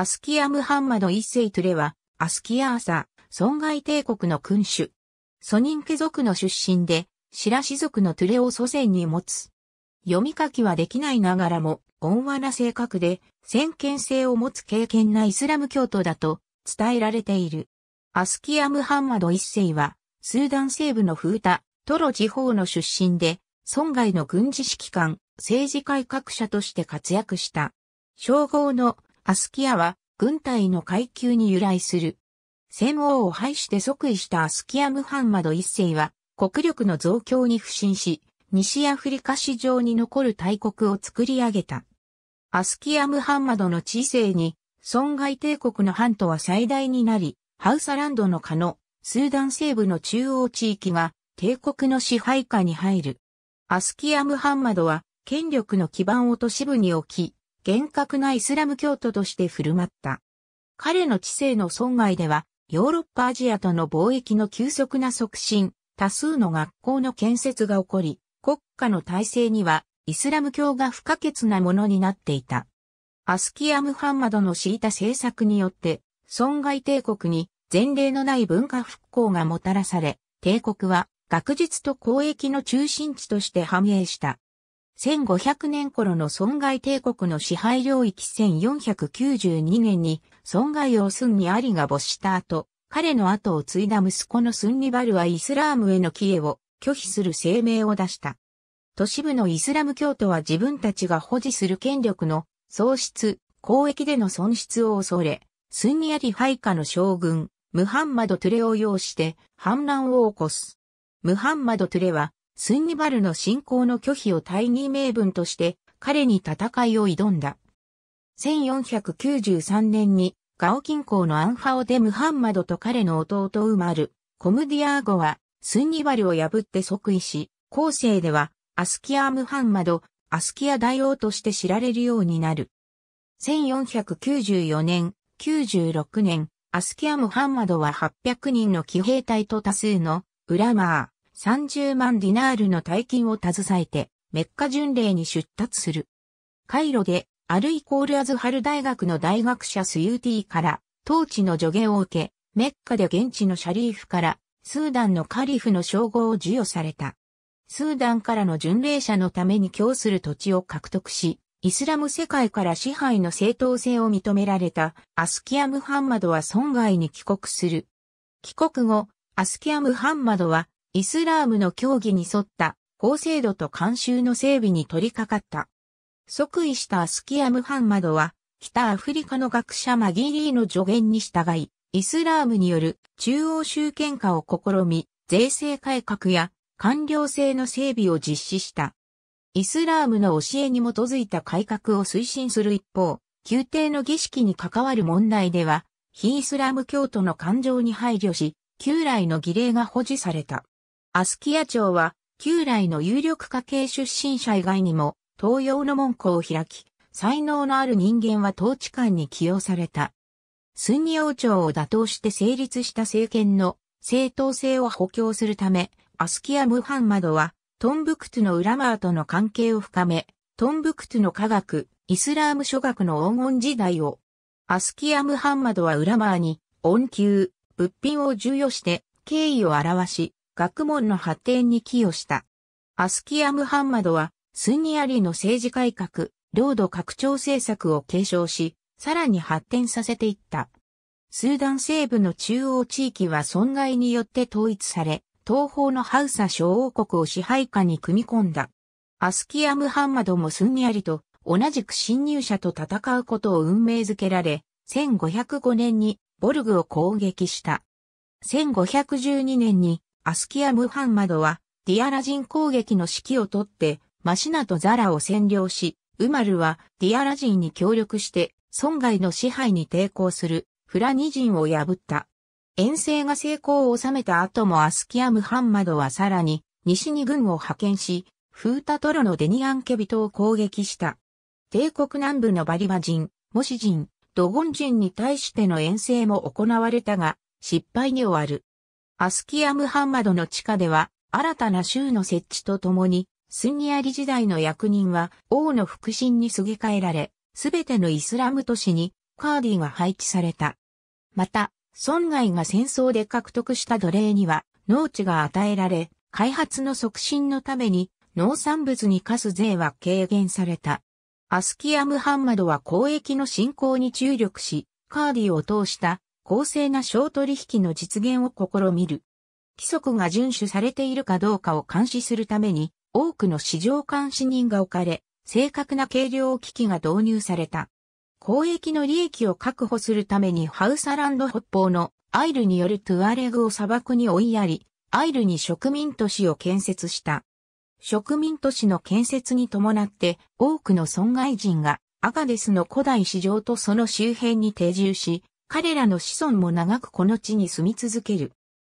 アスキア・ムハンマド一世トゥレは、アスキアーサ、損害帝国の君主。ソニン家族の出身で、シラシ族のトゥレを祖先に持つ。読み書きはできないながらも、温和な性格で、先見性を持つ経験なイスラム教徒だと伝えられている。アスキア・ムハンマド一世は、スーダン西部のフータ、トロ地方の出身で、損害の軍事指揮官、政治改革者として活躍した。称号のアスキアは軍隊の階級に由来する。戦王を廃して即位したアスキア・ムハンマド一世は国力の増強に不信し、西アフリカ史上に残る大国を作り上げた。アスキア・ムハンマドの知世に、損害帝国の半島は最大になり、ハウサランドの下のスーダン西部の中央地域が帝国の支配下に入る。アスキア・ムハンマドは権力の基盤を都市部に置き、厳格なイスラム教徒として振る舞った。彼の知性の損害では、ヨーロッパアジアとの貿易の急速な促進、多数の学校の建設が起こり、国家の体制にはイスラム教が不可欠なものになっていた。アスキア・ムハンマドの敷いた政策によって、損害帝国に前例のない文化復興がもたらされ、帝国は学術と交易の中心地として繁栄した。1500年頃の損害帝国の支配領域1492年に損害をスンニアリが没した後、彼の後を継いだ息子のスンニバルはイスラームへの帰依を拒否する声明を出した。都市部のイスラム教徒は自分たちが保持する権力の喪失、交易での損失を恐れ、スンニアリ配下の将軍、ムハンマド・トゥレを要して反乱を起こす。ムハンマド・トゥレはスンニバルの信仰の拒否を大義名分として彼に戦いを挑んだ。1493年にガオ近郊のアンファオでムハンマドと彼の弟ウマル、コムディアーゴはスンニバルを破って即位し、後世ではアスキア・ムハンマド、アスキア大王として知られるようになる。1494年、96年、アスキア・ムハンマドは800人の騎兵隊と多数のウラマー、30万ディナールの大金を携えて、メッカ巡礼に出立する。カイロで、アルイコールアズハル大学の大学者スユーティーから、当地の助言を受け、メッカで現地のシャリーフから、スーダンのカリフの称号を授与された。スーダンからの巡礼者のために供する土地を獲得し、イスラム世界から支配の正当性を認められたアスキア・ムハンマドは村外に帰国する。帰国後、アスキア・ムハンマドはイスラームの教義に沿った法制度と慣習の整備に取り掛かった。即位したアスキア・ムハンマドは、北アフリカの学者マギリーの助言に従い、イスラームによる中央集権化を試み、税制改革や官僚制の整備を実施した。イスラームの教えに基づいた改革を推進する一方、宮廷の儀式に関わる問題では、非イスラム教徒の感情に配慮し、旧来の儀礼が保持された。アスキア朝は、旧来の有力家系出身者以外にも、東洋の門戸を開き、才能のある人間は統治官に起用された。スンニ王朝を打倒して成立した政権の正当性を補強するため、アスキア・ムハンマドは、トンブクトゥのウラマーとの関係を深め、トンブクトゥの科学、イスラーム諸学の黄金時代を、アスキア・ムハンマドはウラマーに、恩給、物品を授与して、敬意を表し、学問の発展に寄与した。アスキア・ムハンマドは、スンニアリの政治改革、領土拡張政策を継承し、さらに発展させていった。スーダン西部の中央地域は損害によって統一され、東方のハウサ小王国を支配下に組み込んだ。アスキア・ムハンマドもスンニアリと同じく侵入者と戦うことを運命づけられ、1505年にボルグを攻撃した。1512年にアスキア・ムハンマドは、ディアラ人攻撃の指揮をとって、マシナとザラを占領し、ウマルはディアラ人に協力して、損害の支配に抵抗する、フラニ人を破った。遠征が成功を収めた後もアスキア・ムハンマドはさらに、西に軍を派遣し、フータトロのデニアンケビトを攻撃した。帝国南部のバリバ人、モシ人、ドゴン人に対しての遠征も行われたが、失敗に終わる。アスキア・ムハンマドの地下では、新たな州の設置とともに、スンニアリ時代の役人は王の腹心にすげ替えられ、すべてのイスラム都市にカーディが配置された。また、村外が戦争で獲得した奴隷には農地が与えられ、開発の促進のために農産物に課す税は軽減された。アスキア・ムハンマドは交易の振興に注力し、カーディを通した公正な商取引の実現を試みる。規則が遵守されているかどうかを監視するために、多くの市場監視人が置かれ、正確な計量機器が導入された。公益の利益を確保するためにハウサランド北方のアイルによるトゥアレグを砂漠に追いやり、アイルに植民都市を建設した。植民都市の建設に伴って多くの損害人がアガデスの古代市場とその周辺に定住し、彼らの子孫も長くこの地に住み続ける。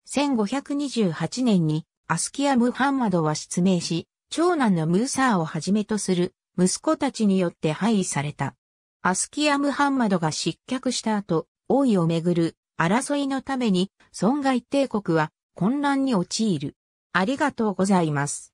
1528年にアスキア・ムハンマドは失明し、長男のムーサーをはじめとする息子たちによって廃位された。アスキア・ムハンマドが失脚した後、王位をめぐる争いのために、損害帝国は混乱に陥る。ありがとうございます。